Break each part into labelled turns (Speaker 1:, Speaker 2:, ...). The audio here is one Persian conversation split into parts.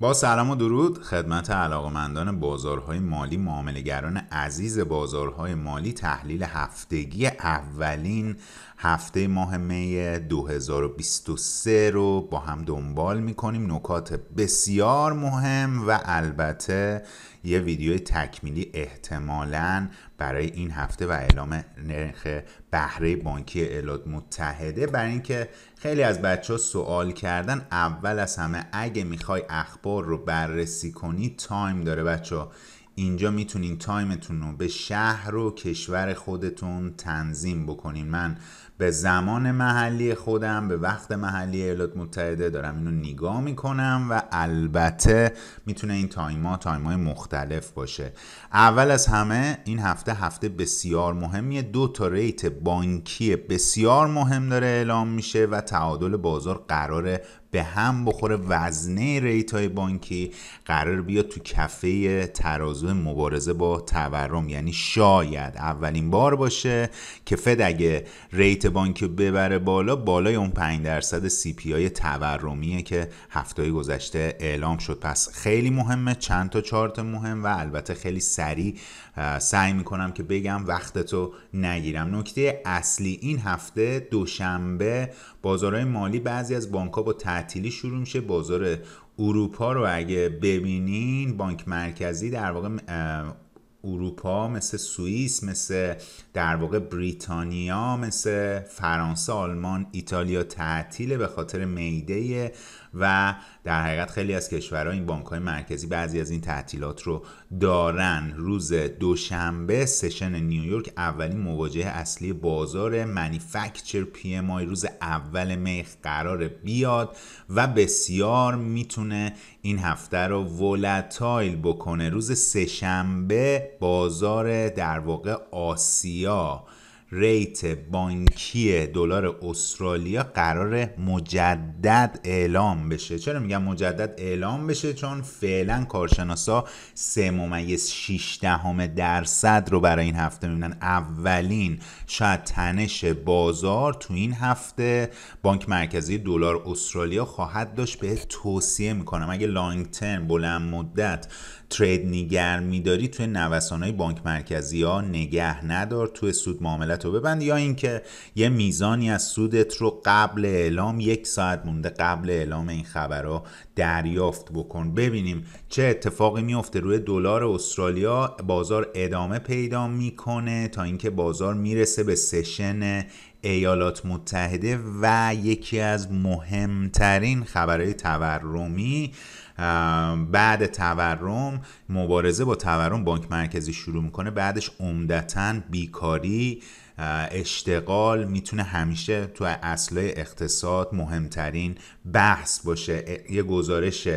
Speaker 1: با سلام و درود خدمت علاقمندان بازارهای مالی معاملگران عزیز بازارهای مالی تحلیل هفتگی اولین هفته ماه می 2023 رو با هم دنبال میکنیم نکات بسیار مهم و البته یه ویدیو تکمیلی احتمالا برای این هفته و اعلام نرخ بهره بانکی ایالات متحده برای اینکه خیلی از بچه ها سوال کردن اول از همه اگه میخوای اخبار رو بررسی کنی تایم داره بچه ها. اینجا میتونین تایمتون رو به شهر و کشور خودتون تنظیم بکنین من به زمان محلی خودم به وقت محلی ایالات متحده دارم اینو نگاه میکنم و البته میتونه این تایما تایمای مختلف باشه اول از همه این هفته هفته بسیار مهمیه دو تا ریت بانکی بسیار مهم داره اعلام میشه و تعادل بازار قرار به هم بخوره وزنه ریت های بانکی قرار بیاد تو کفه ترازو مبارزه با تورم یعنی شاید اولین بار باشه که فد اگه ریت بانکی ببره بالا بالای اون 5 درصد سی پی آی تورمیه که هفته گذشته اعلام شد پس خیلی مهمه چند تا چارت مهم و البته خیلی سریع سعی میکنم که بگم وقتتو نگیرم نکته اصلی این هفته دوشنبه بازارهای مالی بعضی از ها با تعطیلی شروع میشه بازار اروپا رو اگه ببینین بانک مرکزی در واقع اروپا مثل سوئیس مثل در واقع بریتانیا مثل فرانسه آلمان ایتالیا تعطیله به خاطر میده و در حقیقت خیلی از کشورها این بانک های مرکزی بعضی از این تعطیلات رو دارن روز دوشنبه سشن نیویورک اولین مواجهه اصلی بازار منیفکچر پی ام آی روز اول می قرار بیاد و بسیار میتونه این هفته رو ولتایل بکنه روز سهشنبه بازار در واقع آسیا ریت بانکی دلار استرالیا قرار مجدد اعلام بشه چرا میگم مجدد اعلام بشه چون فعلا کارشناسا سه ممیز 6 درصد رو برای این هفته میبینن اولین شاید تنش بازار تو این هفته بانک مرکزی دلار استرالیا خواهد داشت به توصیه میکنم اگه لانگ ترم بلند مدت ترید نیگر میداری توی نوسان های بانک مرکزی ها نگه ندار توی سود معاملت رو ببند یا اینکه یه میزانی از سودت رو قبل اعلام یک ساعت مونده قبل اعلام این خبر رو دریافت بکن ببینیم چه اتفاقی میفته روی دلار استرالیا بازار ادامه پیدا میکنه تا اینکه بازار میرسه به سشن ایالات متحده و یکی از مهمترین خبرهای تورمی بعد تورم مبارزه با تورم بانک مرکزی شروع میکنه بعدش عمدتا بیکاری اشتغال میتونه همیشه تو اصلای اقتصاد مهمترین بحث باشه یه گزارش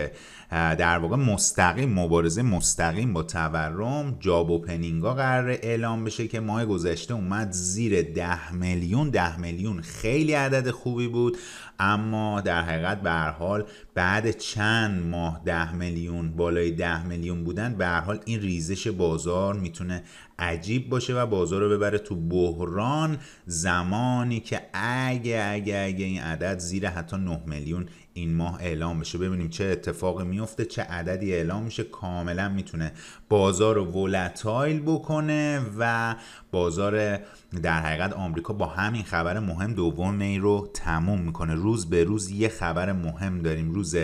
Speaker 1: در واقع مستقیم مبارزه مستقیم با تورم جاب و پنینگا قرار اعلام بشه که ماه گذشته اومد زیر ده میلیون ده میلیون خیلی عدد خوبی بود اما در حقیقت به حال بعد چند ماه ده میلیون بالای ده میلیون بودن به حال این ریزش بازار میتونه عجیب باشه و بازار رو ببره تو بحران زمانی که اگه اگه اگه این عدد زیر حتی 9 میلیون این ماه اعلام بشه ببینیم چه اتفاقی میفته چه عددی اعلام میشه کاملا میتونه بازار رو ولتایل بکنه و بازار در حقیقت آمریکا با همین خبر مهم دوم می رو تموم میکنه روز به روز یه خبر مهم داریم روز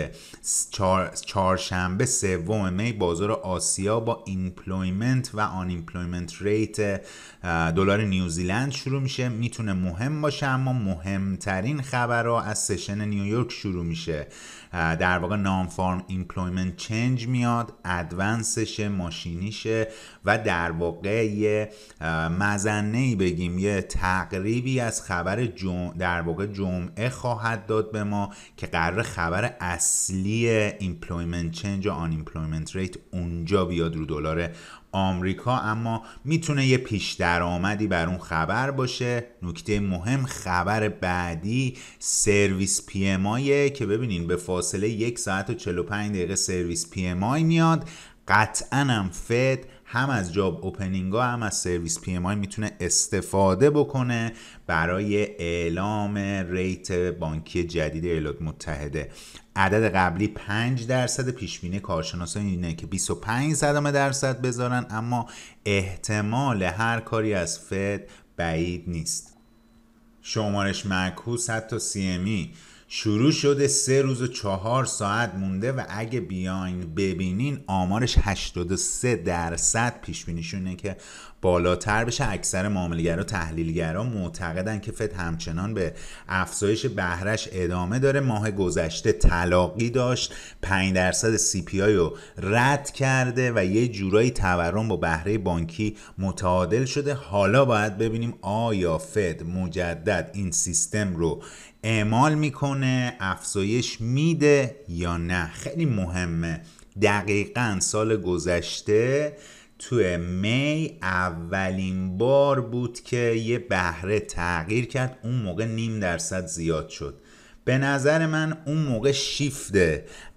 Speaker 1: چهارشنبه سوم می بازار آسیا با اینپلویمنت و آن ایمپلویمنت ریت دلار نیوزیلند شروع میشه میتونه مهم باشه اما مهمترین خبر رو از سشن نیویورک شروع میشه میشه در واقع نام فارم ایمپلویمنت چنج میاد ادوانسش ماشینیشه و در واقع یه مزنه ای بگیم یه تقریبی از خبر جم در واقع جمعه خواهد داد به ما که قرار خبر اصلی ایمپلویمنت چنج و آن ایمپلویمنت ریت اونجا بیاد رو دلار آمریکا اما میتونه یه پیش درآمدی بر اون خبر باشه نکته مهم خبر بعدی سرویس پی که ببینین به فاصله یک ساعت و 45 دقیقه سرویس پی میاد قطعاً هم فد هم از جاب اوپنینگ ها هم از سرویس پی ام آی میتونه استفاده بکنه برای اعلام ریت بانکی جدید ایالات متحده عدد قبلی 5 درصد پیش کارشناسان اینه که 25 درصد بذارن اما احتمال هر کاری از فد بعید نیست شمارش معکوس حتی سی امی شروع شده سه روز و چهار ساعت مونده و اگه بیاین ببینین آمارش 83 درصد پیش بینیشونه که بالاتر بشه اکثر معاملگرا و تحلیلگرا معتقدن که فد همچنان به افزایش بهرش ادامه داره ماه گذشته تلاقی داشت 5 درصد سی پی آی رو رد کرده و یه جورایی تورم با بهره بانکی متعادل شده حالا باید ببینیم آیا فد مجدد این سیستم رو اعمال میکنه افزایش میده یا نه خیلی مهمه دقیقا سال گذشته توی می اولین بار بود که یه بهره تغییر کرد اون موقع نیم درصد زیاد شد به نظر من اون موقع شیفت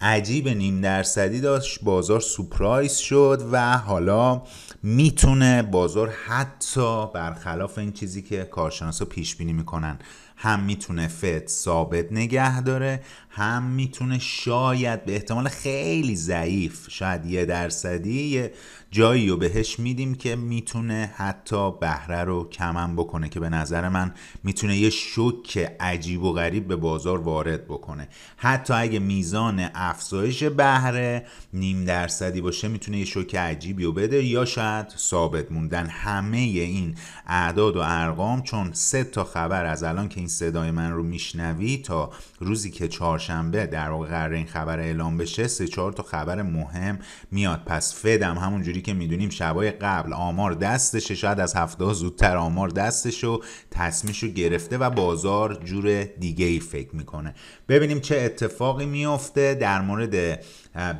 Speaker 1: عجیب نیم درصدی داشت بازار سپرایز شد و حالا میتونه بازار حتی برخلاف این چیزی که کارشناسا پیش بینی میکنن هم میتونه فت ثابت نگه داره هم میتونه شاید به احتمال خیلی ضعیف شاید یه درصدی جایی رو بهش میدیم که میتونه حتی بهره رو کمم بکنه که به نظر من میتونه یه شوک عجیب و غریب به بازار وارد بکنه حتی اگه میزان افزایش بهره نیم درصدی باشه میتونه یه شوک عجیبی رو بده یا شاید ثابت موندن همه این اعداد و ارقام چون سه تا خبر از الان که این صدای من رو میشنوی تا روزی که چهارشنبه در واقع قرار این خبر اعلام بشه سه چهار تا خبر مهم میاد پس فدم همونجوری که میدونیم شبای قبل آمار دستش شاید از هفته زودتر آمار دستش و تصمیمش رو گرفته و بازار جور دیگه ای فکر میکنه ببینیم چه اتفاقی میافته در مورد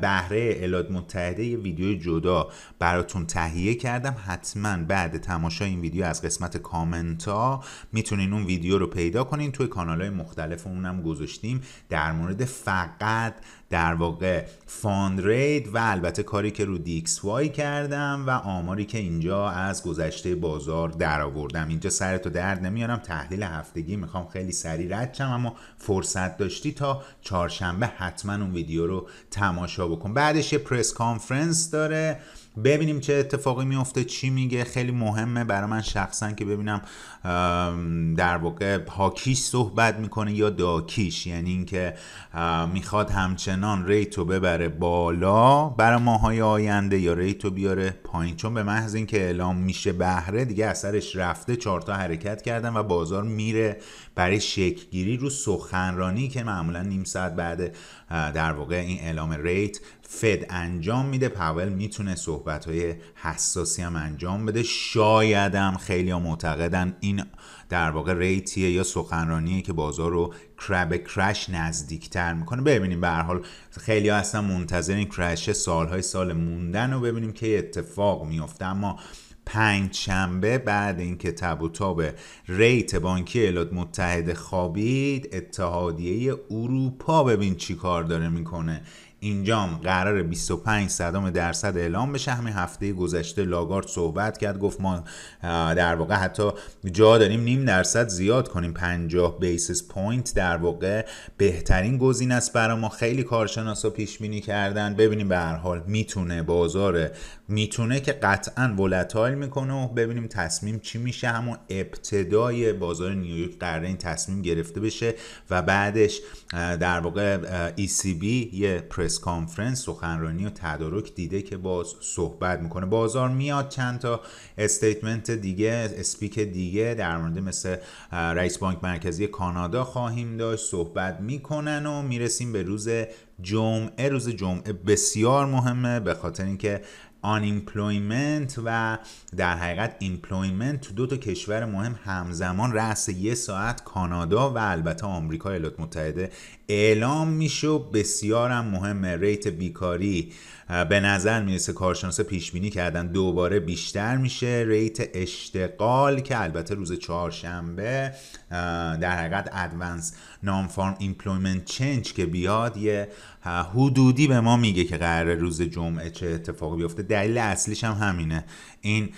Speaker 1: بهره ایالات متحده یه ویدیو جدا براتون تهیه کردم حتما بعد تماشای این ویدیو از قسمت کامنت ها میتونین اون ویدیو رو پیدا کنین توی کانال های مختلف اونم گذاشتیم در مورد فقط در واقع فاند رید و البته کاری که رو دیکس وای کردم و آماری که اینجا از گذشته بازار درآوردم اینجا سر درد نمیارم تحلیل هفتگی میخوام خیلی سریع رد شم اما فرصت داشتی تا چهارشنبه حتما اون ویدیو رو تماشا بکن بعدش یه پرس کانفرنس داره ببینیم چه اتفاقی میفته چی میگه خیلی مهمه برای من شخصا که ببینم در واقع هاکیش صحبت میکنه یا داکیش یعنی اینکه میخواد همچنان ریتو ببره بالا برای ماهای آینده یا ریتو بیاره پایین چون به محض اینکه اعلام میشه بهره دیگه اثرش رفته چارتا حرکت کردن و بازار میره برای شکلگیری رو سخنرانی که معمولا نیم ساعت بعد در واقع این اعلام ریت فد انجام میده پاول میتونه صحبت های حساسی هم انجام بده شایدم خیلی ها معتقدن این در واقع ریتیه یا سخنرانیه که بازار رو کرب کرش نزدیکتر میکنه ببینیم به هر حال خیلی ها اصلا منتظر این کرش سالهای سال موندن و ببینیم که اتفاق میفته اما پنج شنبه بعد اینکه تب و تاب ریت بانکی ایالات متحده خوابید اتحادیه اروپا ببین چی کار داره میکنه اینجام قرار 25 صدام درصد اعلام بشه همین هفته گذشته لاگارد صحبت کرد گفت ما در واقع حتی جا داریم نیم درصد زیاد کنیم 50 بیسیس پوینت در واقع بهترین گزینه است برای ما خیلی کارشناسا پیش بینی کردن ببینیم به هر حال میتونه بازار میتونه که قطعا ولتایل میکنه و ببینیم تصمیم چی میشه همون ابتدای بازار نیویورک قرار این تصمیم گرفته بشه و بعدش در واقع ECB یه پرس کانفرنس سخنرانی و تدارک دیده که باز صحبت میکنه بازار میاد چند تا استیتمنت دیگه اسپیک دیگه در مورد مثل رئیس بانک مرکزی کانادا خواهیم داشت صحبت میکنن و میرسیم به روز جمعه روز جمعه بسیار مهمه به خاطر اینکه آنیمپلویمنت و در حقیقت ایمپلویمنت تو دو تا کشور مهم همزمان رأس یه ساعت کانادا و البته آمریکا ایالات متحده اعلام میشه و هم مهمه ریت بیکاری به نظر میرسه کارشناسا پیش بینی کردن دوباره بیشتر میشه ریت اشتغال که البته روز چهارشنبه در حقیقت ادوانس نام فارم ایمپلویمنت چنج که بیاد یه حدودی به ما میگه که قرار روز جمعه چه اتفاقی بیفته دلیل اصلیش هم همینه این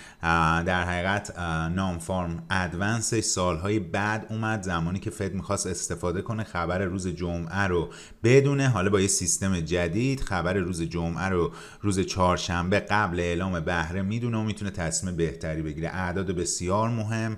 Speaker 1: در حقیقت نام فارم ادوانسش سالهای بعد اومد زمانی که فد میخواست استفاده کنه خبر روز جمعه رو بدونه حالا با یه سیستم جدید خبر روز جمعه رو روز چهارشنبه قبل اعلام بهره میدونه و میتونه تصمیم بهتری بگیره اعداد بسیار مهم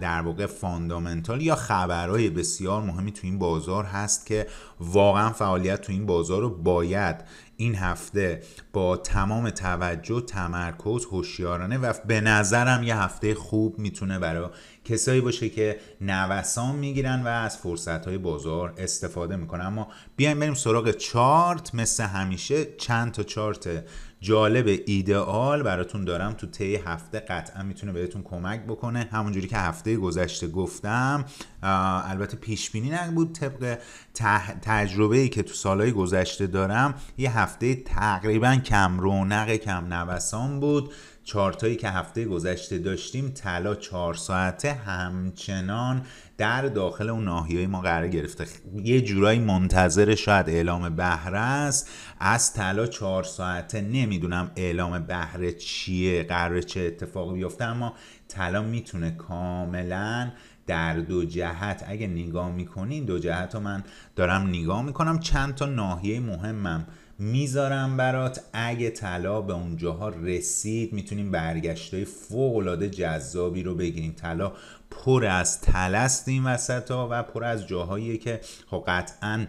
Speaker 1: در واقع فاندامنتال یا خبرهای بسیار مهمی تو این بازار هست که واقعا فعالیت تو این بازار رو باید این هفته با تمام توجه تمرکز هوشیارانه و به نظرم یه هفته خوب میتونه برای کسایی باشه که نوسان میگیرن و از فرصت های بازار استفاده میکنن اما بیایم بریم سراغ چارت مثل همیشه چند تا چارت جالب ایدئال براتون دارم تو طی هفته قطعا میتونه بهتون کمک بکنه همونجوری که هفته گذشته گفتم البته پیش بینی نبود طبق تجربه ای که تو سالهای گذشته دارم یه هفته تقریبا کم رونق کم نوسان بود چارتایی که هفته گذشته داشتیم طلا چهار ساعته همچنان در داخل اون ناحیه ما قرار گرفته یه جورایی منتظر شاید اعلام بهره است از طلا چهار ساعته نمیدونم اعلام بهره چیه قرار چه اتفاقی بیفته اما طلا میتونه کاملا در دو جهت اگه نگاه میکنین دو جهت رو من دارم نگاه میکنم چند تا ناحیه مهمم میذارم برات اگه طلا به اونجاها رسید میتونیم های فوق العاده جذابی رو بگیریم طلا پر از تلست این وسط ها و پر از جاهاییه که خب قطعا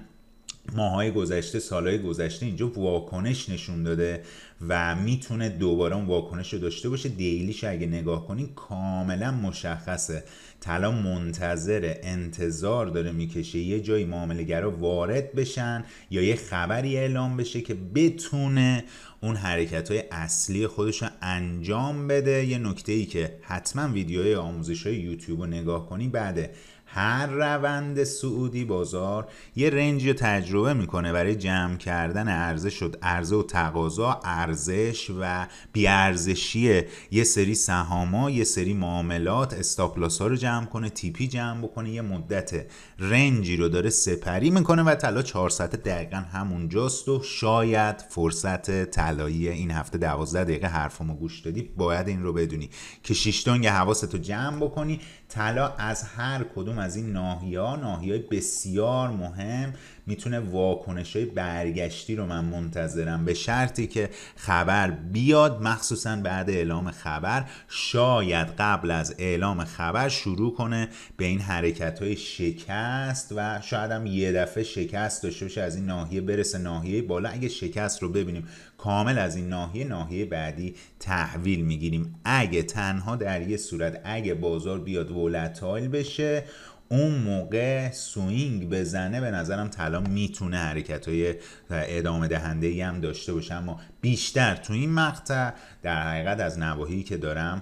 Speaker 1: ماهای گذشته سالهای گذشته اینجا واکنش نشون داده و میتونه دوباره اون واکنش رو داشته باشه دیلیش اگه نگاه کنین کاملا مشخصه طلا منتظر انتظار داره میکشه یه جایی معاملهگرا وارد بشن یا یه خبری اعلام بشه که بتونه اون حرکت های اصلی خودش رو انجام بده یه نکته ای که حتما ویدیوهای آموزش های یوتیوب رو نگاه کنی بعد هر روند سعودی بازار یه رنج تجربه میکنه برای جمع کردن ارزش شد عرضه و تقاضا ارزش و بیارزشی یه سری سهاما یه سری معاملات استاپلاس ها رو جمع کنه تیپی جمع بکنه یه مدت رنجی رو داره سپری میکنه و طلا 400 دقیقا همونجاست و شاید فرصت تر طلایی این هفته 12 دقیقه حرفمو گوش دادی باید این رو بدونی که شیشتونگ حواستو جمع بکنی طلا از هر کدوم از این ناحیه ها بسیار مهم میتونه واکنش های برگشتی رو من منتظرم به شرطی که خبر بیاد مخصوصا بعد اعلام خبر شاید قبل از اعلام خبر شروع کنه به این حرکت های شکست و شاید هم یه دفعه شکست داشته باشه از این ناحیه برسه ناحیه بالا اگه شکست رو ببینیم کامل از این ناحیه ناحیه بعدی تحویل میگیریم اگه تنها در یه صورت اگه بازار بیاد ولتایل بشه اون موقع سوینگ بزنه به نظرم طلا میتونه حرکت های ادامه دهنده هم داشته باشه اما بیشتر تو این مقطع در حقیقت از نواحی که دارم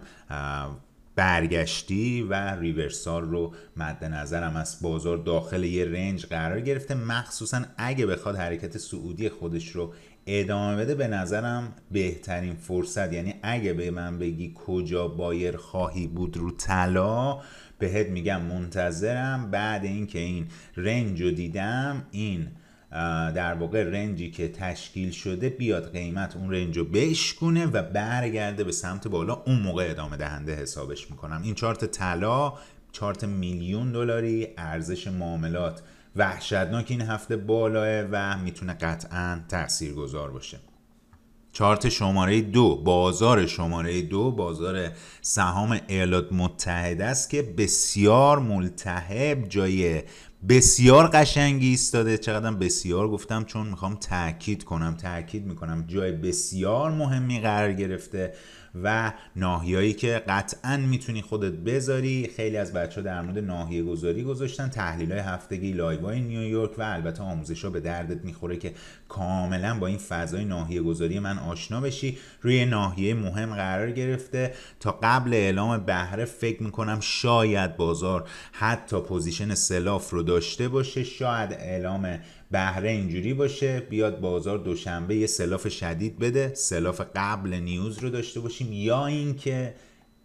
Speaker 1: برگشتی و ریورسال رو مد نظرم از بازار داخل یه رنج قرار گرفته مخصوصا اگه بخواد حرکت سعودی خودش رو ادامه بده به نظرم بهترین فرصت یعنی اگه به من بگی کجا بایر خواهی بود رو طلا بهت میگم منتظرم بعد اینکه این رنج رو دیدم این در واقع رنجی که تشکیل شده بیاد قیمت اون رنج رو بشکونه و برگرده به سمت بالا اون موقع ادامه دهنده حسابش میکنم این چارت طلا چارت میلیون دلاری ارزش معاملات وحشتناک این هفته بالاه و میتونه قطعا تأثیر گذار باشه چارت شماره دو بازار شماره دو بازار سهام ایالات متحده است که بسیار ملتهب جای بسیار قشنگی ایستاده چقدرم بسیار گفتم چون میخوام تاکید کنم تاکید میکنم جای بسیار مهمی قرار گرفته و ناحیه‌ای که قطعا میتونی خودت بذاری خیلی از بچه ها در مورد ناحیه گذاری گذاشتن تحلیل های هفتگی لایوای نیویورک و البته آموزش ها به دردت میخوره که کاملا با این فضای ناحیه گذاری من آشنا بشی روی ناحیه مهم قرار گرفته تا قبل اعلام بهره فکر میکنم شاید بازار حتی پوزیشن سلاف رو داشته باشه شاید اعلام بهره اینجوری باشه بیاد بازار دوشنبه یه سلاف شدید بده سلاف قبل نیوز رو داشته باشیم یا اینکه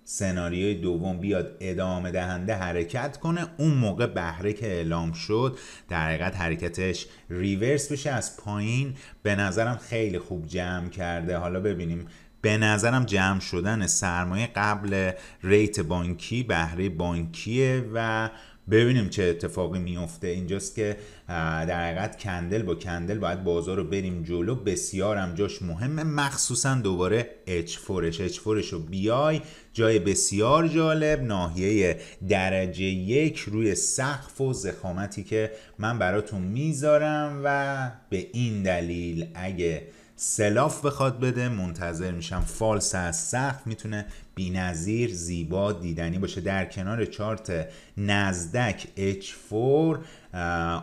Speaker 1: سناریوی دوم بیاد ادامه دهنده حرکت کنه اون موقع بهره که اعلام شد در حقیقت حرکتش ریورس بشه از پایین به نظرم خیلی خوب جمع کرده حالا ببینیم به نظرم جمع شدن سرمایه قبل ریت بانکی بهره بانکیه و ببینیم چه اتفاقی میفته اینجاست که در حقیقت کندل با کندل باید بازار رو بریم جلو بسیار هم جاش مهمه مخصوصا دوباره h 4 h رو بیای جای بسیار جالب ناحیه درجه یک روی سقف و زخامتی که من براتون میذارم و به این دلیل اگه سلاف بخواد بده منتظر میشم فالس از سخت میتونه بینظیر زیبا دیدنی باشه در کنار چارت نزدک H4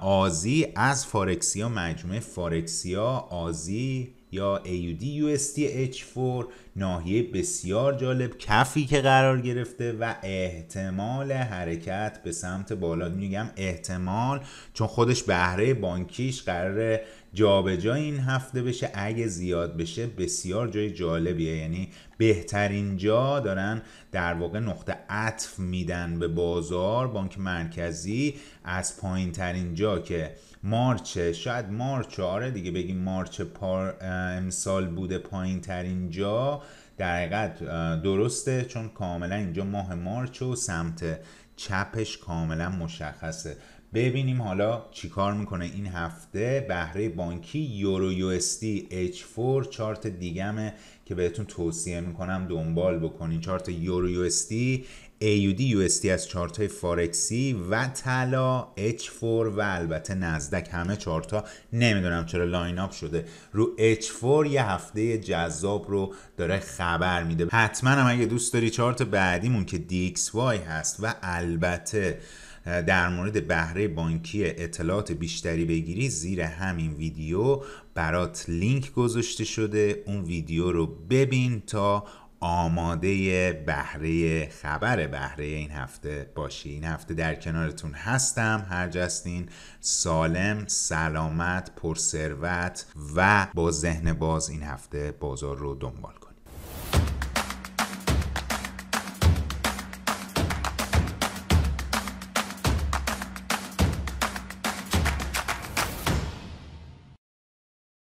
Speaker 1: آزی از فارکسیا مجموعه فارکسیا آزی یا AUD USD H4 ناحیه بسیار جالب کفی که قرار گرفته و احتمال حرکت به سمت بالا میگم احتمال چون خودش بهره بانکیش قرار جابجا این هفته بشه اگه زیاد بشه بسیار جای جالبیه یعنی بهترین جا دارن در واقع نقطه عطف میدن به بازار بانک مرکزی از پایین ترین جا که مارچ شاید مارچ آره دیگه بگیم مارچ پار امسال بوده پایین ترین جا در حقیقت درسته چون کاملا اینجا ماه مارچ و سمت چپش کاملا مشخصه ببینیم حالا چیکار میکنه این هفته بهره بانکی یورو یو اس دی H4 چارت دیگمه که بهتون توصیه میکنم دنبال بکنین چارت یورو یو اس AUD USD از چارت های فارکسی و طلا H4 و البته نزدک همه چارت ها نمیدونم چرا لاین اپ شده رو H4 یه هفته جذاب رو داره خبر میده حتما هم اگه دوست داری چارت بعدیمون که DXY هست و البته در مورد بهره بانکی اطلاعات بیشتری بگیری زیر همین ویدیو برات لینک گذاشته شده اون ویدیو رو ببین تا آماده بهره خبر بهره این هفته باشی این هفته در کنارتون هستم هر جستین سالم سلامت پرثروت و با ذهن باز این هفته بازار رو دنبال